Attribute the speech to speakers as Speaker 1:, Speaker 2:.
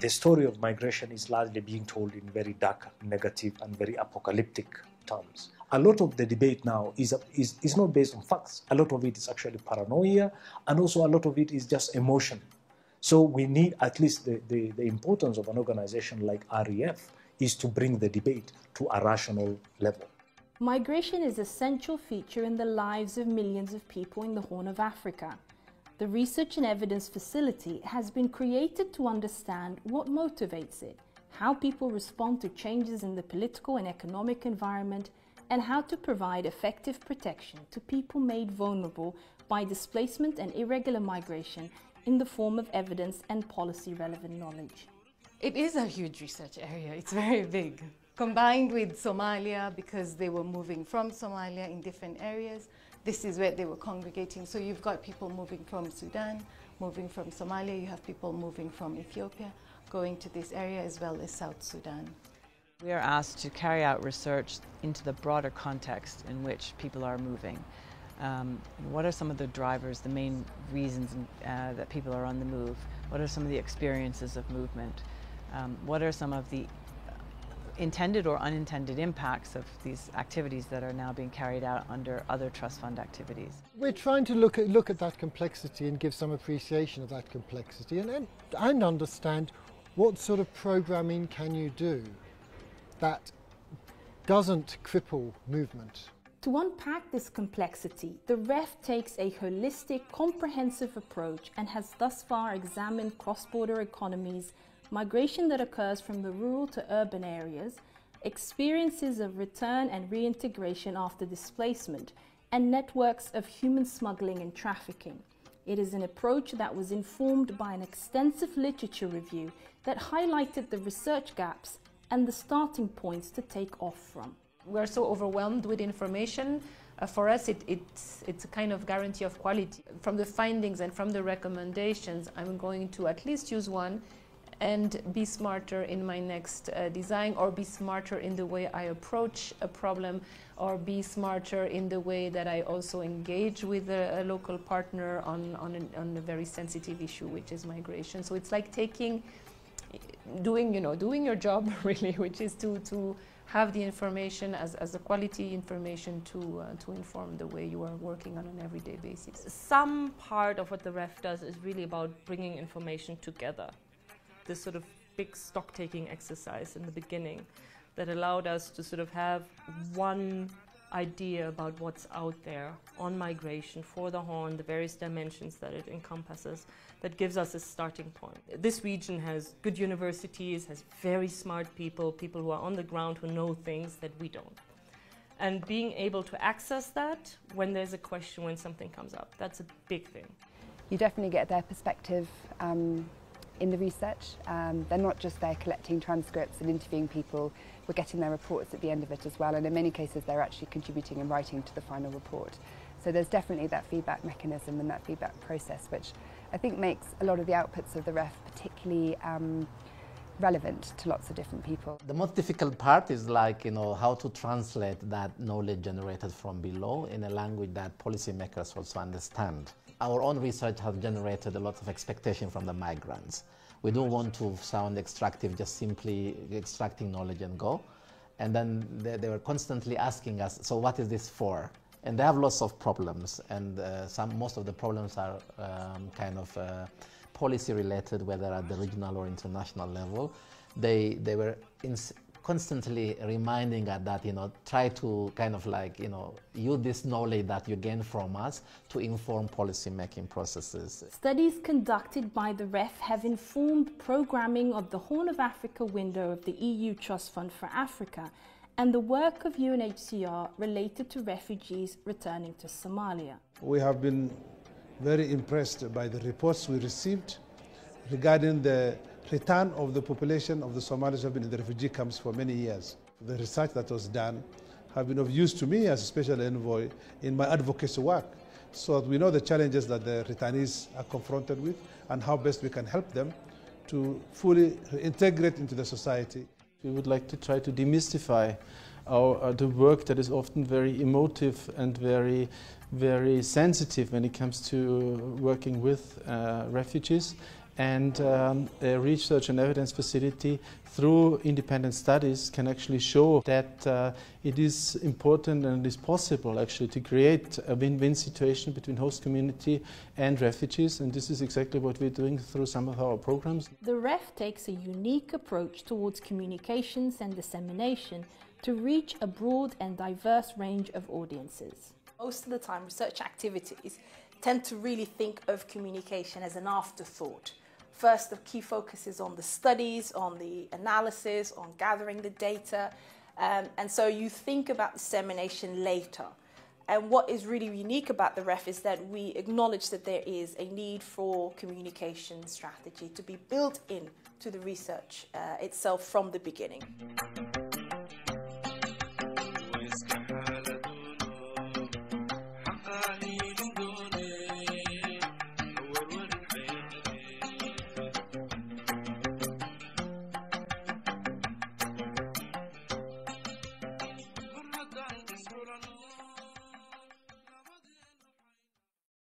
Speaker 1: the story of migration is largely being told in very dark, negative, and very apocalyptic terms. A lot of the debate now is, is, is not based on facts. A lot of it is actually paranoia, and also a lot of it is just emotion. So we need at least the, the, the importance of an organization like REF is to bring the debate to a rational level. Migration is a central feature in the lives of millions of people in the Horn of Africa. The Research and Evidence Facility has been created to understand what motivates it, how people respond to changes in the political and economic environment, and how to provide effective protection to people made vulnerable by displacement and irregular migration in the form of evidence and policy relevant knowledge. It is a huge research area, it's very big combined with Somalia because they were moving from Somalia in different areas. This is where they were congregating. So you've got people moving from Sudan, moving from Somalia, you have people moving from Ethiopia, going to this area as well as South Sudan. We are asked to carry out research into the broader context in which people are moving. Um, what are some of the drivers, the main reasons uh, that people are on the move? What are some of the experiences of movement? Um, what are some of the intended or unintended impacts of these activities that are now being carried out under other trust fund activities. We're trying to look at, look at that complexity and give some appreciation of that complexity and, and, and understand what sort of programming can you do that doesn't cripple movement. To unpack this complexity, the REF takes a holistic, comprehensive approach and has thus far examined cross border economies migration that occurs from the rural to urban areas, experiences of return and reintegration after displacement, and networks of human smuggling and trafficking. It is an approach that was informed by an extensive literature review that highlighted the research gaps and the starting points to take off from. We're so overwhelmed with information. Uh, for us, it, it's, it's a kind of guarantee of quality. From the findings and from the recommendations, I'm going to at least use one and be smarter in my next uh, design or be smarter in the way I approach a problem or be smarter in the way that I also engage with a, a local partner on, on, an, on a very sensitive issue, which is migration. So it's like taking, doing, you know, doing your job really, which is to, to have the information as, as a quality information to, uh, to inform the way you are working on an everyday basis. Some part of what the ref does is really about bringing information together this sort of big stock taking exercise in the beginning that allowed us to sort of have one idea about what's out there on migration for the Horn, the various dimensions that it encompasses, that gives us a starting point. This region has good universities, has very smart people, people who are on the ground who know things that we don't. And being able to access that when there's a question, when something comes up, that's a big thing. You definitely get their perspective um, in the research. Um, they're not just there collecting transcripts and interviewing people, we're getting their reports at the end of it as well, and in many cases they're actually contributing and writing to the final report. So there's definitely that feedback mechanism and that feedback process, which I think makes a lot of the outputs of the ref particularly um, relevant to lots of different people. The most difficult part is like, you know, how to translate that knowledge generated from below in a language that policymakers also understand. Our own research has generated a lot of expectation from the migrants. We don't want to sound extractive, just simply extracting knowledge and go. And then they, they were constantly asking us, so what is this for? And they have lots of problems, and uh, some most of the problems are um, kind of uh, policy related, whether at the regional or international level. They, they were constantly reminding us that, you know, try to kind of like, you know, use this knowledge that you gain from us to inform policy making processes. Studies conducted by the REF have informed programming of the Horn of Africa window of the EU Trust Fund for Africa and the work of UNHCR related to refugees returning to Somalia. We have been very impressed by the reports we received regarding the return of the population of the Somalis who have been in the refugee camps for many years. The research that was done have been of use to me as a special envoy in my advocacy work so that we know the challenges that the returnees are confronted with and how best we can help them to fully integrate into the society. We would like to try to demystify our, uh, the work that is often very emotive and very, very sensitive when it comes to working with uh, refugees and um, a research and evidence facility through independent studies can actually show that uh, it is important and it is possible actually to create a win-win situation between host community and refugees and this is exactly what we're doing through some of our programs. The REF takes a unique approach towards communications and dissemination to reach a broad and diverse range of audiences. Most of the time, research activities tend to really think of communication as an afterthought. First, the key focus is on the studies, on the analysis, on gathering the data, um, and so you think about dissemination later. And what is really unique about the REF is that we acknowledge that there is a need for communication strategy to be built in to the research uh, itself from the beginning.